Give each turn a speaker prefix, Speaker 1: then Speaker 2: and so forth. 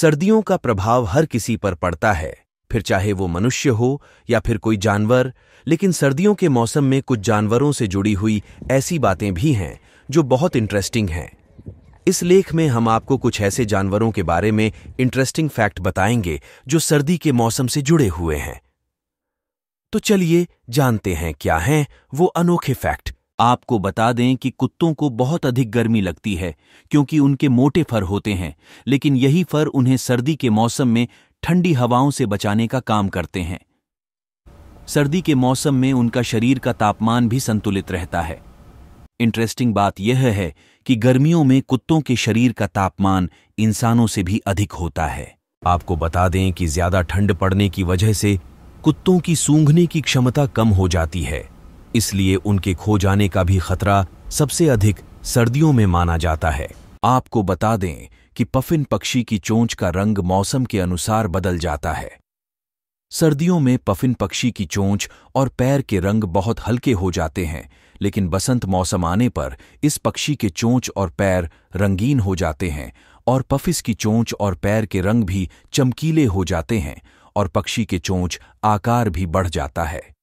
Speaker 1: सर्दियों का प्रभाव हर किसी पर पड़ता है फिर चाहे वो मनुष्य हो या फिर कोई जानवर लेकिन सर्दियों के मौसम में कुछ जानवरों से जुड़ी हुई ऐसी बातें भी हैं जो बहुत इंटरेस्टिंग हैं इस लेख में हम आपको कुछ ऐसे जानवरों के बारे में इंटरेस्टिंग फैक्ट बताएंगे जो सर्दी के मौसम से जुड़े हुए हैं तो चलिए जानते हैं क्या हैं वो अनोखे फैक्ट आपको बता दें कि कुत्तों को बहुत अधिक गर्मी लगती है क्योंकि उनके मोटे फर होते हैं लेकिन यही फर उन्हें सर्दी के मौसम में ठंडी हवाओं से बचाने का काम करते हैं सर्दी के मौसम में उनका शरीर का तापमान भी संतुलित रहता है इंटरेस्टिंग बात यह है कि गर्मियों में कुत्तों के शरीर का तापमान इंसानों से भी अधिक होता है आपको बता दें कि ज्यादा ठंड पड़ने की वजह से कुत्तों की सूंघने की क्षमता कम हो जाती है इसलिए उनके खो जाने का भी खतरा सबसे अधिक सर्दियों में माना जाता है आपको बता दें कि पफिन पक्षी की चोंच का रंग मौसम के अनुसार बदल जाता है सर्दियों में पफिन पक्षी की चोंच और पैर के रंग बहुत हल्के हो जाते हैं लेकिन बसंत मौसम आने पर इस पक्षी के चोंच और पैर रंगीन हो जाते हैं और पफिस की चोंच और पैर के रंग भी चमकीले हो जाते हैं और पक्षी के चोंच आकार भी बढ़ जाता है